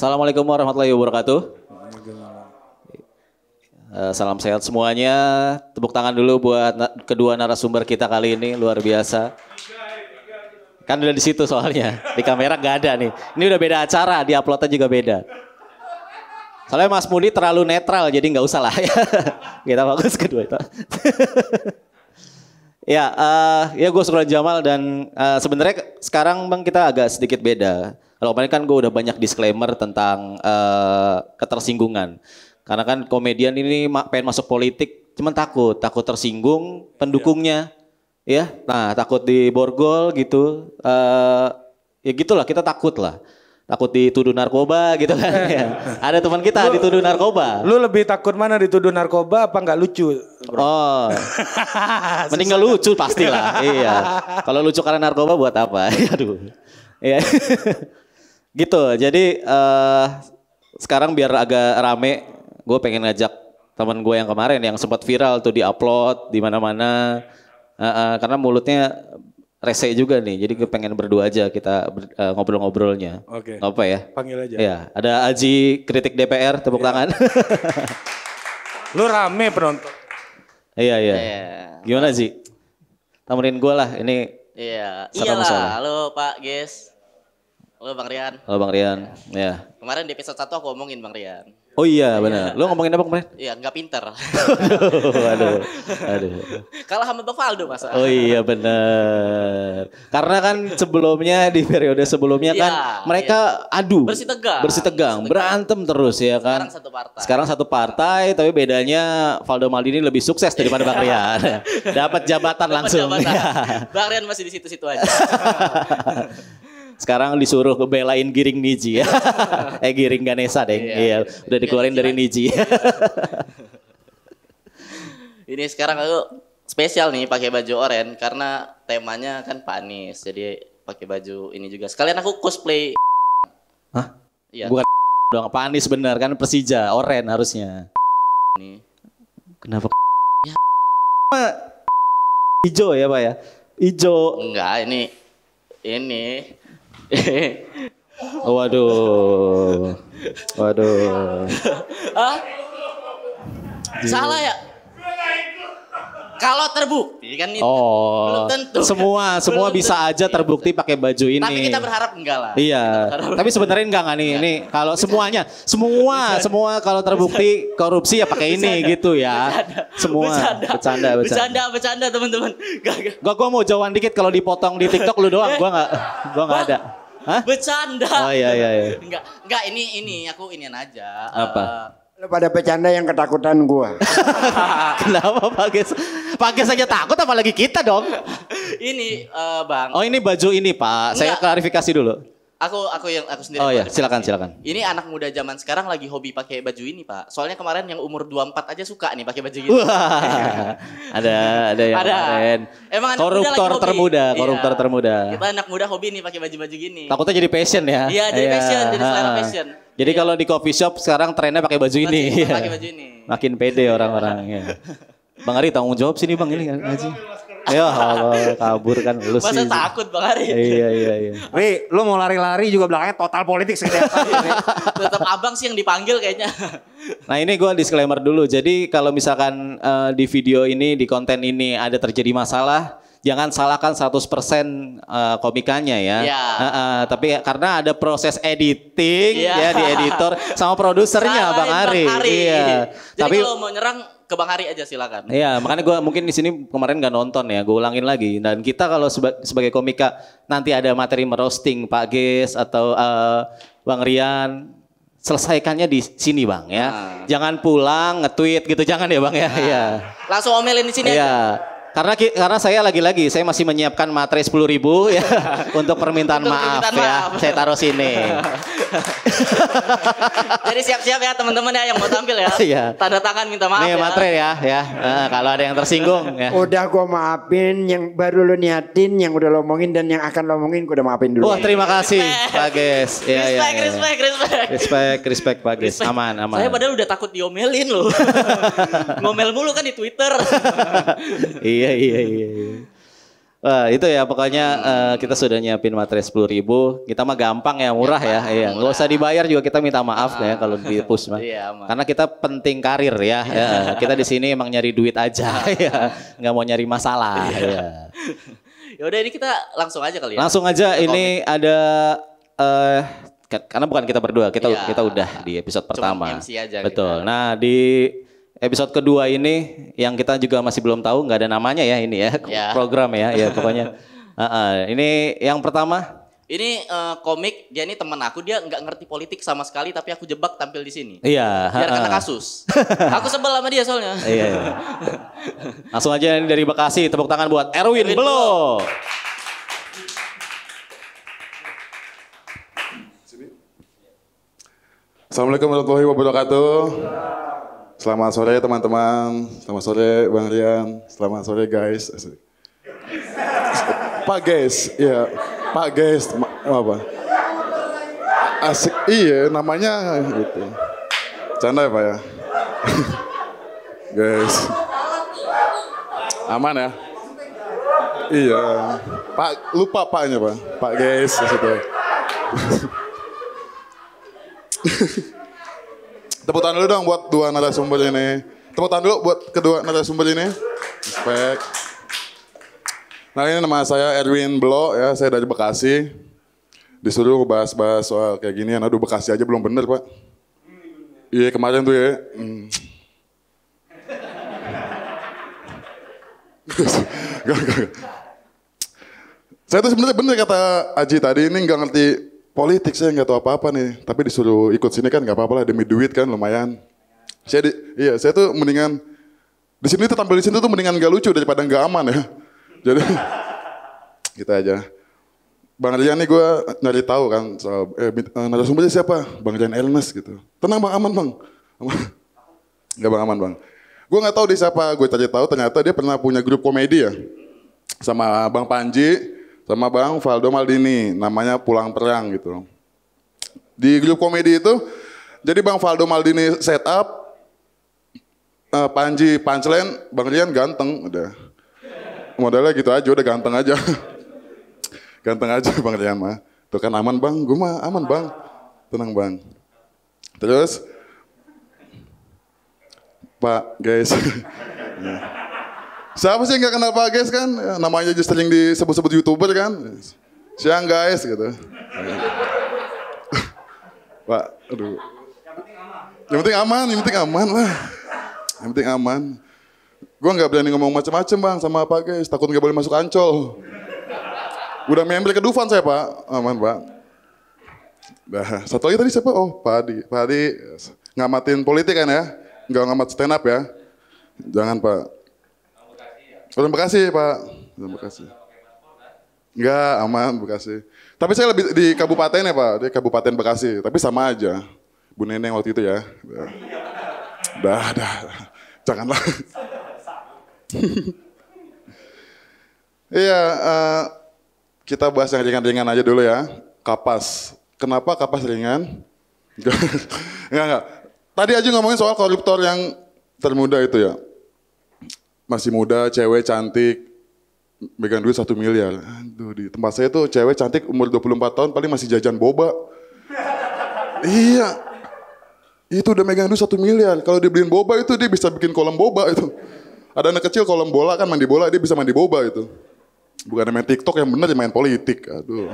Assalamualaikum warahmatullahi wabarakatuh. Eh, salam sehat semuanya. Tepuk tangan dulu buat kedua narasumber kita kali ini luar biasa. Kan udah di situ soalnya di kamera gak ada nih. Ini udah beda acara, di uploadnya juga beda. Soalnya Mas Mudi terlalu netral jadi nggak usah lah. kita fokus kedua itu. ya, uh, ya gue Suran Jamal dan uh, sebenarnya sekarang bang kita agak sedikit beda kalau kemarin kan gue udah banyak disclaimer tentang uh, ketersinggungan. Karena kan komedian ini pengen masuk politik, cuman takut, takut tersinggung pendukungnya, ya. Nah, takut di borgol gitu. Uh, ya gitulah, kita takut lah. Takut dituduh narkoba gitu kan eh. ya. Ada teman kita lu, dituduh narkoba. Lu lebih takut mana dituduh narkoba apa nggak lucu? Bro? Oh. Mending nggak lucu pastilah. iya. Kalau lucu karena narkoba buat apa? Aduh. Iya. Gitu. Jadi uh, sekarang biar agak rame, gue pengen ngajak teman gue yang kemarin yang sempat viral tuh diupload di mana-mana. Uh, uh, karena mulutnya rese juga nih. Jadi gue pengen berdua aja kita uh, ngobrol-ngobrolnya. Oke. Okay. Apa ya? Panggil aja. Ya, ada Aji kritik DPR tepuk yeah. tangan. Lu rame penonton. Iya, iya. iya. Gimana Aji? Tamerin gue lah ini. Iya. Iyalah, halo Pak Guys. Halo Bang Rian. Halo Bang Rian. Ya. ya. Kemarin di episode satu aku ngomongin Bang Rian. Oh iya benar. Iya. Lo ngomongin apa kemarin? Iya nggak pinter. aduh, aduh. Kalah sama Bang Faldo masa. Oh iya benar. Karena kan sebelumnya di periode sebelumnya kan iya, iya. mereka iya. adu. Bersih tegang. Bersih tegang, berantem terus ya kan. Sekarang satu partai. Sekarang satu partai tapi bedanya Faldo Maldini lebih sukses daripada Bang Rian. Dapat jabatan Dapat langsung. Jabatan. Bang Rian masih di situ-situ aja sekarang disuruh belain giring Niji ya. eh giring Ganesa deh. Iya, iya. iya. udah dikeluarin iya, dari Niji. Ini sekarang aku spesial nih pakai baju oranye karena temanya kan Pak Anies. Jadi pakai baju ini juga. Sekalian aku cosplay. Hah? Iya. Bukan dong, Pak Anies bener kan Persija, oranye harusnya. Ini. Kenapa? Ya. Ijo ya, Pak ya. Hijau. Enggak, ini ini Oh, waduh. Waduh. ah? Salah ya? Kalau terbukti kan itu oh, belum tentu. Semua semua belum bisa tentu. aja terbukti pakai baju ini. Tapi kita berharap enggak lah. Iya. Tapi sebenarnya enggak nggak nih. Ini kalau semuanya semua bisa. semua kalau terbukti bisa. korupsi ya pakai ini bisa. gitu ya. Bercanda. Semua bercanda bercanda bercanda, bercanda, bercanda teman-teman. Gak, gak. gak gua mau jawaban dikit kalau dipotong di TikTok lu doang. Eh. Gua nggak gua nggak ada. Hah? Bercanda. Oh iya iya iya. Enggak, enggak ini ini aku inian aja. Apa? Uh, Lu pada bercanda yang ketakutan gua. Kenapa pakai pakai saja takut apalagi kita dong. ini uh, Bang. Oh ini baju ini Pak. Enggak. Saya klarifikasi dulu. Aku aku yang aku sendiri. Oh iya, silakan silakan. Ini anak muda zaman sekarang lagi hobi pakai baju ini, Pak. Soalnya kemarin yang umur 24 aja suka nih pakai baju gitu. ada ada yang ada. Kemarin. Emang anak koruptor muda lagi termuda, iya. koruptor iya. termuda. Kita anak muda hobi nih pakai baju-baju gini. Takutnya jadi passion ya. Iya, jadi iya. passion, jadi selera passion. Jadi iya. kalau di coffee shop sekarang trennya pakai baju ini. Pakai baju ini. Makin pede orang orangnya Bang Ari tanggung jawab sini Bang ini ngaji. Ya Allah, kabur kan lu sih. Masa takut Bang Ari. Iya, iya, iya. Wi, lu mau lari-lari juga belakangnya total politik sih. Tetap abang sih yang dipanggil kayaknya. Nah ini gue disclaimer dulu. Jadi kalau misalkan uh, di video ini, di konten ini ada terjadi masalah, jangan salahkan 100% uh, eh, komikanya ya. Yeah. Iya. Uh, uh, tapi karena ada proses editing yeah. ya di editor sama produsernya Bang Ari. Ari. Iya. Jadi tapi kalau mau nyerang ke Bang Hari aja silakan. Iya, makanya gua mungkin di sini kemarin nggak nonton ya, gua ulangin lagi. Dan kita kalau seba sebagai komika nanti ada materi merosting Pak Ges atau uh, Bang Rian, selesaikannya di sini Bang ya. Nah. Jangan pulang nge-tweet gitu, jangan ya Bang ya. Nah. Langsung omelin di sini ya. aja. Karena karena saya lagi-lagi saya masih menyiapkan materi sepuluh ribu ya untuk permintaan untuk maaf permintaan ya. Maaf. Saya taruh sini. Jadi siap-siap ya teman-teman ya yang mau tampil ya. Iya. Tanda tangan minta maaf. Nih ya. materi ya ya. uh, kalau ada yang tersinggung ya. Udah gue maafin yang baru lo niatin, yang udah lo omongin dan yang akan lo omongin gue udah maafin dulu. Wah, terima kasih Pak Ges. Ya, respect, ya, ya, respect, respect. Respect, respect Pak Ges. Aman, aman. Saya padahal udah takut diomelin loh. Ngomel mulu kan di Twitter. Iya, iya iya iya. Wah, itu ya pokoknya uh, kita sudah nyiapin materi sepuluh ribu. Kita mah gampang ya, murah ya. ya. Iya, nggak usah dibayar juga kita minta maaf ya kalau ah. di push mah. Iya, Karena kita penting karir ya. ya. Kita di sini emang nyari duit aja ah. ya. nggak mau nyari masalah. Iya. Ya. ya udah ini kita langsung aja kali ya. Langsung aja kita ini komik. ada uh, karena bukan kita berdua, kita ya. kita udah di episode pertama. aja Betul. Gitu. Nah, di episode kedua ini yang kita juga masih belum tahu nggak ada namanya ya ini ya yeah. program ya ya pokoknya uh, uh, ini yang pertama ini uh, komik dia ini teman aku dia nggak ngerti politik sama sekali tapi aku jebak tampil di sini iya yeah. biar ah, kata kasus aku sebel sama dia soalnya iya, iya, langsung aja ini dari Bekasi tepuk tangan buat Erwin, Erwin Belo Assalamualaikum warahmatullahi wabarakatuh. Selamat sore teman-teman, selamat sore Bang Rian, selamat sore guys. Pak guys, iya, Pak guys, apa? Asik, iya namanya gitu. Canda ya Pak ya? guys. Aman ya? Iya. Pak, lupa Paknya Pak. Pak guys, gitu. Tepuk tangan dulu dong buat dua narasumber ini. Tepuk tangan dulu buat kedua narasumber ini. Respect. Nah ini nama saya Edwin Blo ya, saya dari Bekasi. Disuruh bahas-bahas soal kayak gini, aduh Bekasi aja belum bener pak. Iya hmm, kemarin tuh ya. Hmm. gak, gak, gak. Saya tuh sebenarnya bener kata Aji tadi ini nggak ngerti politik saya nggak tahu apa-apa nih, tapi disuruh ikut sini kan nggak apa-apa lah demi duit kan lumayan. Saya di, iya, saya tuh mendingan di sini tuh tampil di sini tuh mendingan nggak lucu daripada nggak aman ya. Jadi kita gitu aja. Bang Rian nih gue nyari tahu kan soal eh, eh, narasumbernya siapa? Bang Rian Ernest gitu. Tenang bang, aman bang. Gak bang aman bang. Gue nggak tahu dia siapa. Gue cari tahu ternyata dia pernah punya grup komedi ya sama Bang Panji sama Bang Faldo Maldini, namanya Pulang Perang gitu. Di grup komedi itu, jadi Bang Faldo Maldini setup, uh, eh, Panji punchline, Bang Rian ganteng, udah. Modalnya gitu aja, udah ganteng aja. ganteng aja Bang Rian mah. Tuh kan aman Bang, gue mah aman Bang. Tenang Bang. Terus, Pak guys. Ya. Siapa sih yang gak kenal Pak GES kan? Ya, namanya aja sering disebut-sebut YouTuber kan. Siang guys gitu. Pak, aduh. Yang penting aman, yang penting aman lah. Yang penting aman. Gue gak berani ngomong macam-macam bang sama Pak GES takut gak boleh masuk ancol. Udah member ke Dufan saya Pak, aman Pak. Nah, satu lagi tadi siapa? Oh Pak Adi. Pak Adi ngamatin politik kan ya? Nggak ngamat stand up ya? Jangan Pak. Terima kasih Pak. Terima kasih. Enggak, aman kasih. Tapi saya lebih di kabupaten ya, Pak. Di kabupaten Bekasi. Tapi sama aja. Bu Neneng waktu itu ya. Dah, dah. Janganlah. Iya, eh, kita bahas yang ringan-ringan aja dulu ya. Kapas. Kenapa kapas ringan? enggak, enggak. Tadi aja ngomongin soal koruptor yang termuda itu ya masih muda, cewek cantik, megang duit satu miliar. Aduh, di tempat saya tuh cewek cantik umur 24 tahun paling masih jajan boba. iya. Itu udah megang duit satu miliar. Kalau dibeliin boba itu dia bisa bikin kolam boba itu. Ada anak kecil kolam bola kan mandi bola dia bisa mandi boba itu. Bukan main TikTok yang benar dia main politik. Aduh.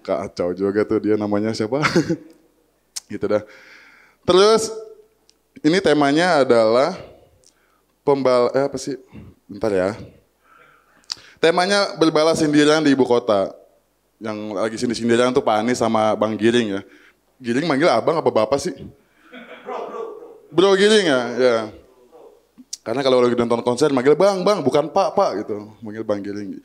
Kacau juga tuh dia namanya siapa? gitu dah. Terus ini temanya adalah pembal eh, apa sih? Bentar ya. Temanya berbalas sindiran di ibu kota. Yang lagi sini sindiran tuh Pak Anies sama Bang Giring ya. Giring manggil abang apa bapak sih? Bro, bro, bro. Giring ya, ya. Karena kalau lagi nonton konser manggil bang, bang, bukan pak, pak gitu. Manggil Bang Giring.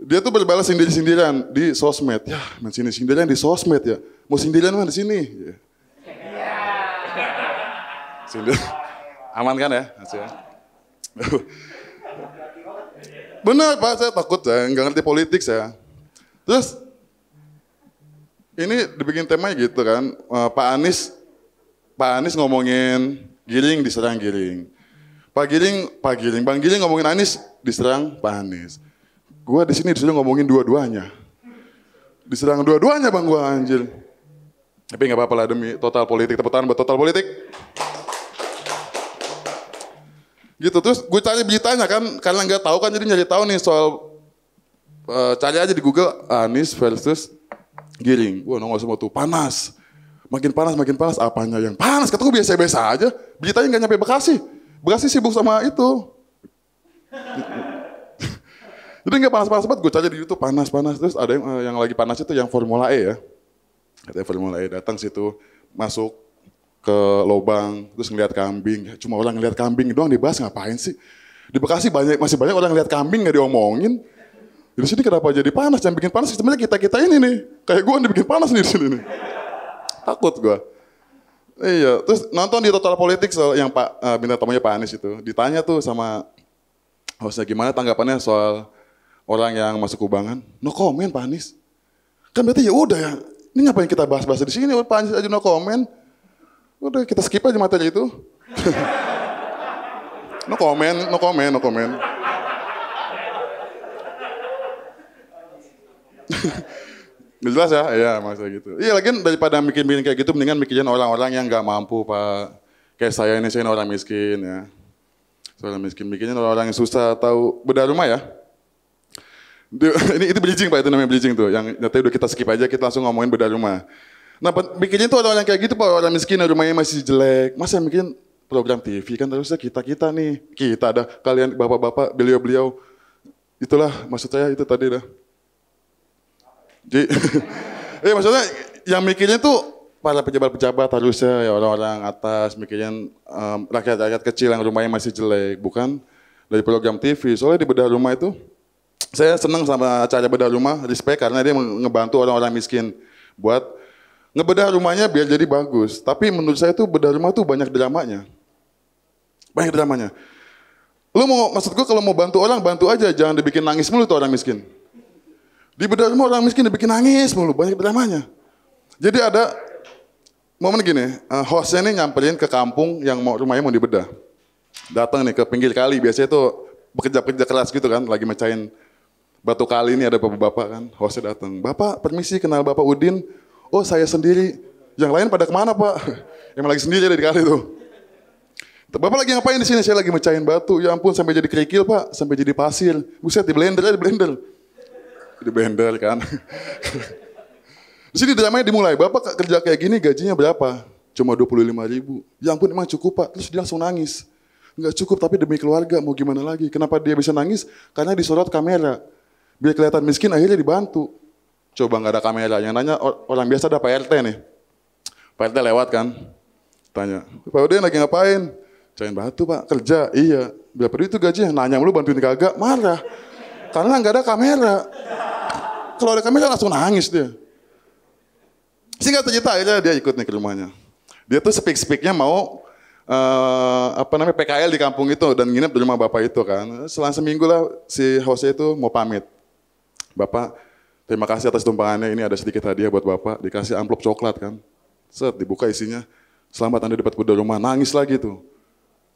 Dia tuh berbalas sindir-sindiran di sosmed. Ya, main sini sindiran di sosmed ya. Mau sindiran mana di sini? Ya. Sindir. Aman kan ya? masih ya Benar Pak, saya takut saya nggak ngerti politik saya. Terus ini dibikin tema gitu kan, eh, Pak Anies Pak Anies ngomongin Giring diserang Giring. Pak Giring, Pak Giring, Bang Giring ngomongin Anies diserang Pak Anies. Gua di sini disuruh ngomongin dua-duanya. Diserang dua-duanya Bang gua anjir. Tapi nggak apa-apa lah demi total politik, tepuk tangan buat total politik gitu terus gue cari beritanya kan karena nggak tahu kan jadi nyari tahu nih soal uh, cari aja di Google Anies versus Giring gue nongol semua tuh panas makin panas makin panas apanya yang panas kata biasa-biasa aja beritanya nggak nyampe Bekasi Bekasi sibuk sama itu jadi nggak panas-panas banget gue cari di YouTube panas-panas terus ada yang, eh, yang lagi panas itu yang Formula E ya katanya Formula E datang situ masuk ke lobang, terus ngeliat kambing. Ya, cuma orang ngeliat kambing doang dibahas ngapain sih? Di Bekasi banyak, masih banyak orang ngeliat kambing nggak diomongin. Di sini kenapa jadi panas? Yang bikin panas sebenarnya kita kita ini nih. Kayak gue yang dibikin panas nih di sini nih. Takut gue. Iya, terus nonton di Total Politik soal yang Pak uh, bintang tamunya Pak Anies itu. Ditanya tuh sama hostnya gimana tanggapannya soal orang yang masuk kubangan? No comment Pak Anies. Kan berarti ya udah ya. Ini ngapain kita bahas-bahas di sini? Pak Anies aja no comment. Udah kita skip aja materi itu. no comment, no comment, no comment. Jelas ya, iya maksudnya gitu. Iya lagi daripada bikin-bikin kayak gitu, mendingan mikirin orang-orang yang nggak mampu pak. Kayak saya ini, saya orang miskin ya. Saya orang miskin, bikinnya orang-orang yang susah tahu beda rumah ya. ini itu bridging pak, itu namanya bridging tuh. Yang nyatanya udah kita skip aja, kita langsung ngomongin beda rumah. Nah, bikinnya tuh orang-orang kayak gitu, Pak. Orang miskin, nah, rumahnya masih jelek. Masa yang bikin program TV kan terusnya kita-kita nih. Kita ada kalian bapak-bapak, beliau-beliau. Itulah maksud saya itu tadi dah. Jadi, eh maksudnya yang mikirnya tuh para pejabat-pejabat harusnya ya orang-orang atas mikirnya um, rakyat-rakyat kecil yang rumahnya masih jelek, bukan dari program TV. Soalnya di bedah rumah itu saya senang sama acara bedah rumah, respect karena dia ngebantu orang-orang miskin buat Ngebedah rumahnya biar jadi bagus. Tapi menurut saya tuh bedah rumah tuh banyak dramanya. Banyak dramanya. Lu mau, maksud gue kalau mau bantu orang, bantu aja. Jangan dibikin nangis mulu tuh orang miskin. Di bedah rumah orang miskin dibikin nangis mulu. Banyak dramanya. Jadi ada momen gini, eh, hostnya ini nyamperin ke kampung yang mau rumahnya mau dibedah. Datang nih ke pinggir kali, biasanya tuh bekerja bekerja keras gitu kan, lagi mecahin batu kali ini ada bapak-bapak kan, hostnya datang. Bapak, permisi kenal Bapak Udin, Oh saya sendiri. Yang lain pada kemana pak? Emang lagi sendiri dari kali itu. Bapak lagi ngapain di sini? Saya lagi mecahin batu. Ya ampun sampai jadi kerikil pak, sampai jadi pasir. Buset di blender di blender. Di blender kan. di sini dramanya dimulai. Bapak kerja kayak gini gajinya berapa? Cuma 25 ribu. Ya ampun emang cukup pak. Terus dia langsung nangis. Enggak cukup tapi demi keluarga mau gimana lagi. Kenapa dia bisa nangis? Karena disorot kamera. Biar kelihatan miskin akhirnya dibantu coba nggak ada kamera. Yang nanya orang biasa ada Pak RT nih. Pak RT lewat kan. Tanya, Pak Udin lagi ngapain? Cariin batu pak, kerja. Iya, berapa duit itu gajinya? Nanya lu bantuin kagak, marah. Karena nggak ada kamera. Kalau ada kamera langsung nangis dia. Singkat cerita aja dia ikut nih ke rumahnya. Dia tuh speak-speaknya mau uh, apa namanya PKL di kampung itu dan nginep di rumah bapak itu kan. Selang seminggu lah si hostnya itu mau pamit. Bapak, Terima kasih atas tumpangannya, ini ada sedikit hadiah buat Bapak. Dikasih amplop coklat kan. Set, dibuka isinya. Selamat Anda dapat kuda rumah. Nangis lagi tuh.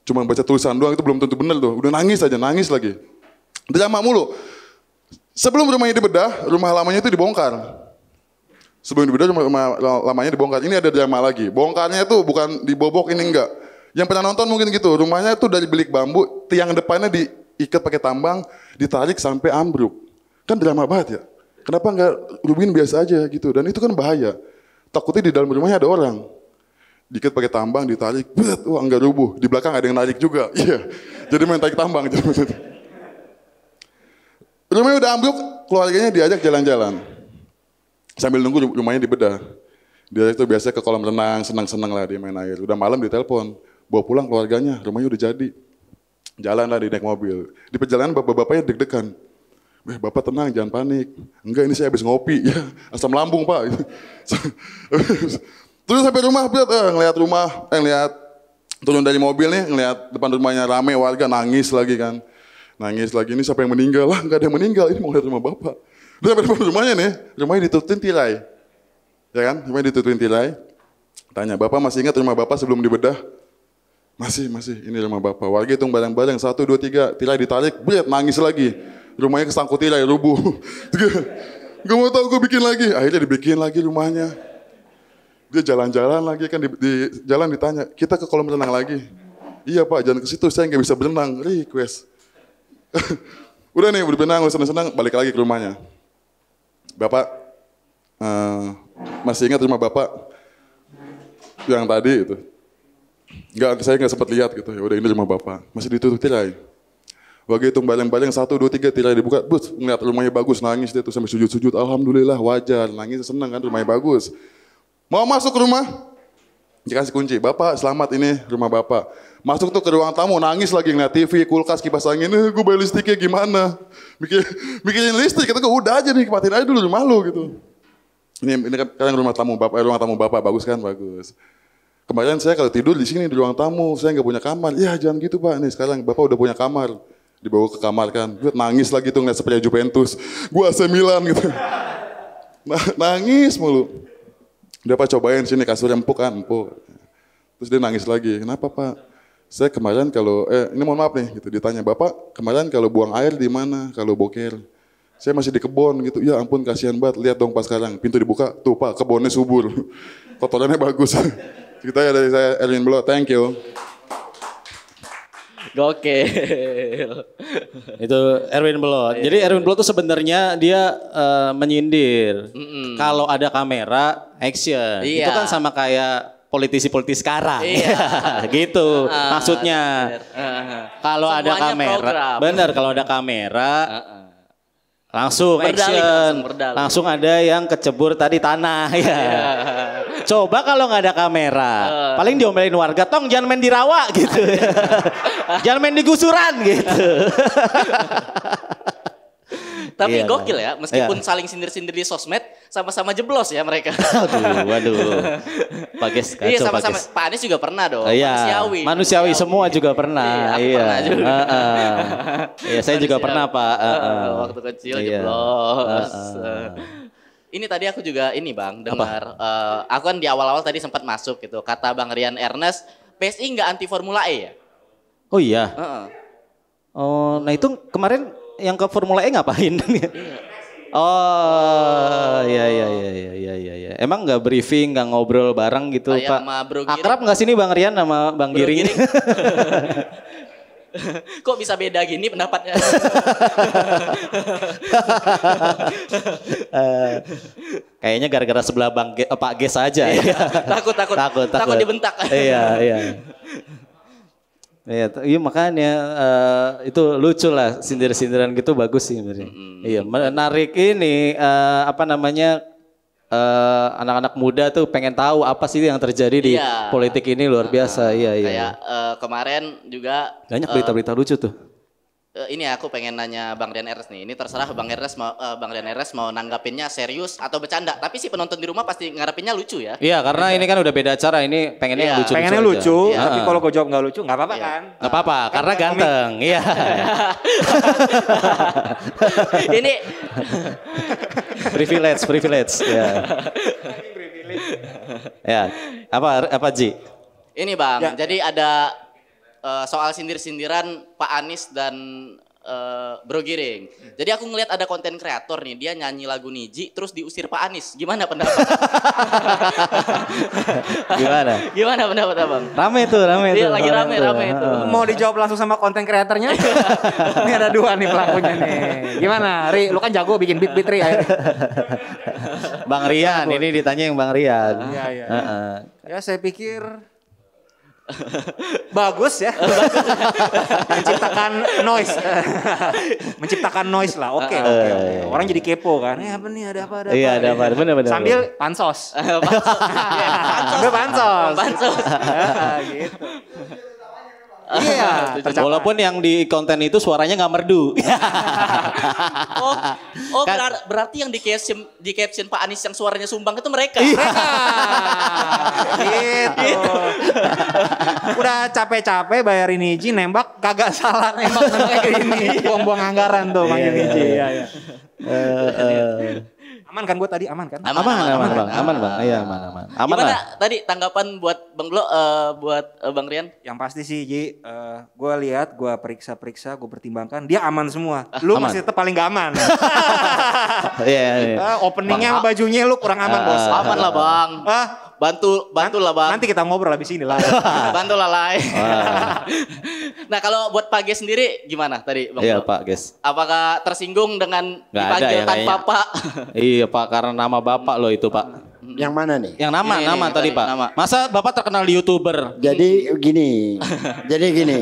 Cuma baca tulisan doang itu belum tentu benar tuh. Udah nangis aja, nangis lagi. Drama mulu. Sebelum rumahnya dibedah, rumah lamanya itu dibongkar. Sebelum dibedah, rumah, rumah lamanya dibongkar. Ini ada drama lagi. Bongkarnya itu bukan dibobok, ini enggak. Yang pernah nonton mungkin gitu, rumahnya itu dari belik bambu, tiang depannya diikat pakai tambang, ditarik sampai ambruk. Kan drama banget ya. Kenapa nggak rubin biasa aja gitu? Dan itu kan bahaya. Takutnya di dalam rumahnya ada orang. Dikit pakai tambang ditarik, bet, wah nggak rubuh. Di belakang ada yang narik juga. Iya. Yeah. Jadi main tarik tambang. rumahnya udah ambruk, keluarganya diajak jalan-jalan. Sambil nunggu rumahnya dibedah. Dia itu biasa ke kolam renang, senang-senang lah dia main air. Udah malam ditelepon, bawa pulang keluarganya, rumahnya udah jadi. Jalan lah di naik mobil. Di perjalanan bapak-bapaknya deg-degan. Eh, Bapak tenang, jangan panik. Enggak, ini saya habis ngopi. Ya, asam lambung, Pak. Terus sampai rumah, lihat, eh, ngelihat rumah, eh, ngelihat turun dari mobil nih, ngelihat depan rumahnya rame, warga nangis lagi kan. Nangis lagi, ini siapa yang meninggal? Lah, enggak ada yang meninggal, ini mau lihat rumah Bapak. Terus sampai depan rumahnya nih, rumahnya ditutupin tirai. Ya kan, rumahnya ditutupin tirai. Tanya, Bapak masih ingat rumah Bapak sebelum dibedah? Masih, masih. Ini rumah Bapak. Warga hitung barang-barang. Satu, dua, tiga. Tirai ditarik, lihat nangis lagi rumahnya kesangkutin aja ya, rubuh. gak mau tau gue bikin lagi. Akhirnya dibikin lagi rumahnya. Dia jalan-jalan lagi kan di, di jalan ditanya, kita ke kolam renang lagi. Iya pak, jangan ke situ, saya nggak bisa berenang. Request. udah nih, udah berenang, udah senang-senang, balik lagi ke rumahnya. Bapak, uh, masih ingat rumah bapak yang tadi itu? Enggak, saya nggak sempat lihat gitu. Ya udah ini rumah bapak, masih ditutup tirai Gua itu baleng-baleng satu dua tiga tidak dibuka, bus ngeliat rumahnya bagus nangis dia tuh sampai sujud-sujud. Alhamdulillah wajar, nangis seneng kan rumahnya bagus. Mau masuk ke rumah, dikasih kunci. Bapak selamat ini rumah bapak. Masuk tuh ke ruang tamu nangis lagi ngeliat TV, kulkas, kipas angin. Eh, gue beli listriknya gimana? Bikin, bikinin listrik. Kata gue udah aja nih, nikmatin aja dulu rumah lu gitu. Ini, ini kan, kan rumah tamu bapak, rumah eh, ruang tamu bapak bagus kan bagus. Kemarin saya kalau tidur di sini di ruang tamu, saya nggak punya kamar. Ya jangan gitu pak, nih sekarang bapak udah punya kamar dibawa ke kamar kan gue nangis lagi tuh ngeliat sepeda Juventus gue AC Milan gitu nah, nangis mulu dia pak cobain sini kasur empuk kan empuk terus dia nangis lagi kenapa pak saya kemarin kalau eh ini mohon maaf nih gitu ditanya bapak kemarin kalau buang air di mana kalau boker saya masih di kebon gitu ya ampun kasihan banget lihat dong pas sekarang pintu dibuka tuh pak kebonnya subur kotorannya bagus kita ya dari saya Erwin Belo thank you Oke. Itu Erwin Blot. Iya, Jadi iya, Erwin iya. Blot tuh sebenarnya dia uh, menyindir. Mm -mm. Kalau ada kamera action. Iya. Itu kan sama kayak politisi-politisi sekarang. Iya. gitu uh, maksudnya. Uh, Kalau ada kamera, program. bener kalau ada kamera uh, uh Langsung berdali, Langsung, berdali. langsung ada yang kecebur tadi tanah ya. Iya. Coba kalau nggak ada kamera, uh. paling diomelin warga, "Tong jangan main di rawa" gitu. jangan main di gusuran gitu. Tapi iya, gokil ya, meskipun iya. saling sindir-sindir di sosmed, sama-sama jeblos ya mereka. Aduh, waduh. Bagus iya, kacau, Iya sama-sama. Pak Anies juga pernah dong. Iya. Manusiawi. Manusiawi semua juga pernah. Iya. iya. Pernah juga. Uh, uh. iya saya juga pernah Pak. Uh, uh. Waktu kecil iya. jeblos. Uh, uh. Ini tadi aku juga ini bang dengar. Uh, aku kan di awal-awal tadi sempat masuk gitu. Kata Bang Rian Ernest, PSI nggak anti Formula E ya? Oh iya. Uh -uh. Oh, nah itu kemarin yang ke Formula E ngapain? Iya. Oh, iya iya iya iya iya iya. Ya. Emang nggak briefing, nggak ngobrol bareng gitu, Ayah Pak? Sama Bro Giring. Akrab nggak sini Bang Rian sama Bang Bro Giring? Giring. Kok bisa beda gini pendapatnya? uh, kayaknya gara-gara sebelah Bang Ge, eh, Pak Ges aja. Iya, ya. takut, takut, takut, takut, takut dibentak. iya, iya. Iya, iya makanya uh, itu lucu lah sindir-sindiran gitu bagus sih Mm-hmm. Iya, menarik ini uh, apa namanya anak eh, anak-anak muda tuh pengen tahu apa sih yang terjadi di iya. politik ini luar biasa. Uh, iya, iya. Kayak uh, kemarin juga banyak berita-berita uh, lucu tuh Eh, ini aku pengen nanya Bang Dian Ernest nih. Ini terserah Bang Ernest mau uh, Bang Dian Ernest mau nanggapinnya serius atau bercanda. Tapi si penonton di rumah pasti ngarepinnya lucu ya. Iya, karena ini kan udah beda cara. Ini pengennya iya. yang lucu. Pengennya lucu, lucu iya. tapi kalau gue jawab nggak lucu nggak apa-apa iya. kan? Nggak apa-apa, nah, karena ganteng. Iya. ini privilege, privilege. Ya. ya. Apa apa Ji? Ini Bang, ya. jadi ada Eh, soal sindir-sindiran Pak Anies dan uh, Bro Giring. Jadi aku ngelihat ada konten kreator nih, dia nyanyi lagu Niji terus diusir Pak Anies. Gimana pendapat? Gimana? Gimana pendapat Abang? Rame tuh, rame dia Lagi rame, rame, rame tuh. Mau dijawab langsung sama konten kreatornya? ini ada dua nih pelakunya nih. Gimana? Ri, lu kan jago bikin beat-beat Ri. Bang Rian, ini ditanya yang Bang Rian. Iya, iya. Ya. Uh -uh. ya saya pikir Bagus ya. Menciptakan noise. Menciptakan noise lah. Oke, okay, ah, Okay, okay. Iya. Orang jadi kepo kan. Eh apa nih ada apa ada iya, apa. Iya, ada apa. Benar benar. Sambil pansos. pansos. Sambil pansos. Pansos. Iya, gitu. Iya. iya. Walaupun yang di konten itu suaranya nggak merdu. oh, oh kan- berar berarti yang di caption di caption Pak Anies yang suaranya sumbang itu mereka. Iya. Gitu. gitu. Udah capek-capek bayarin izin nembak kagak salah nembak kayak ini, Buang-buang anggaran tuh manggil izin. Iya, iya. Uh, uh. Aman kan gue tadi aman kan? Aman aman aman, aman, aman, aman, aman, bang. Iya aman, aman. Aman Gimana lah. tadi tanggapan buat Bang Blo, uh, eh, buat uh, Bang Rian? Yang pasti sih Ji, uh, eh, gue lihat, gue periksa-periksa, gue pertimbangkan, dia aman semua. Ah, lu aman. masih tetap paling gak aman. Iya. iya. uh, openingnya, bang, bajunya lu kurang aman uh, bos. Aman lah bang. Ah, uh, Bantu, bantu lah bang. Nanti kita ngobrol habis ini lah. bantu lah lah nah kalau buat Pak Ges sendiri gimana tadi bang? Iya Pak Ges. Apakah tersinggung dengan Gak dipanggil ya, tanpa Pak? iya Pak karena nama bapak loh itu Pak. Yang mana nih? Yang nama, ini, iya, iya, nama ini, iya, tadi Pak. Nama. Masa bapak terkenal di youtuber? Jadi gini, jadi gini.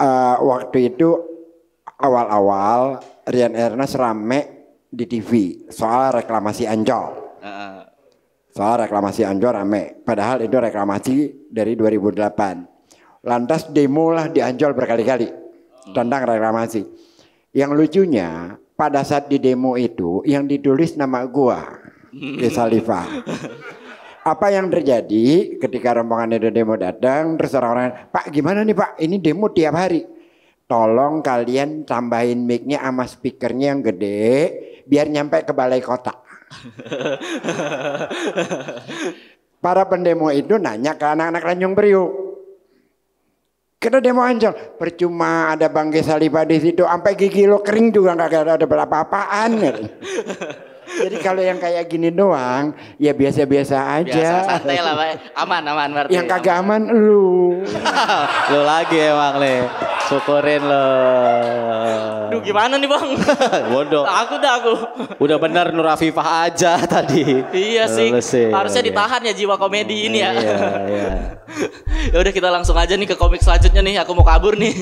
Uh, waktu itu awal-awal Rian Ernest rame di TV soal reklamasi Ancol. Soal reklamasi Anjor rame. Padahal itu reklamasi dari 2008. Lantas lah di Anjol berkali-kali tentang reklamasi. Yang lucunya pada saat di demo itu yang ditulis nama gua di Salifa. Apa yang terjadi ketika rombongan itu demo datang terus orang-orang Pak gimana nih Pak ini demo tiap hari tolong kalian tambahin mic-nya sama speakernya yang gede biar nyampe ke balai kota. Para pendemo itu nanya ke anak-anak Tanjung Priuk. kena demo Ancol, percuma ada bangkai Saliba di situ, sampai gigi lo kering juga nggak ada berapa-apaan. Jadi kalau yang kayak gini doang, ya biasa-biasa aja. Biasa santai lah, Pak. Aman, aman berarti. Yang kagak aman, lu. lu lagi emang nih. Syukurin lu. Duh gimana nih bang? Bodoh. Aku dah aku. Udah bener Nur Afifah aja tadi. Iya sih. Harusnya ditahan ya jiwa komedi hmm, ini ya. Iya, iya. ya udah kita langsung aja nih ke komik selanjutnya nih. Aku mau kabur nih.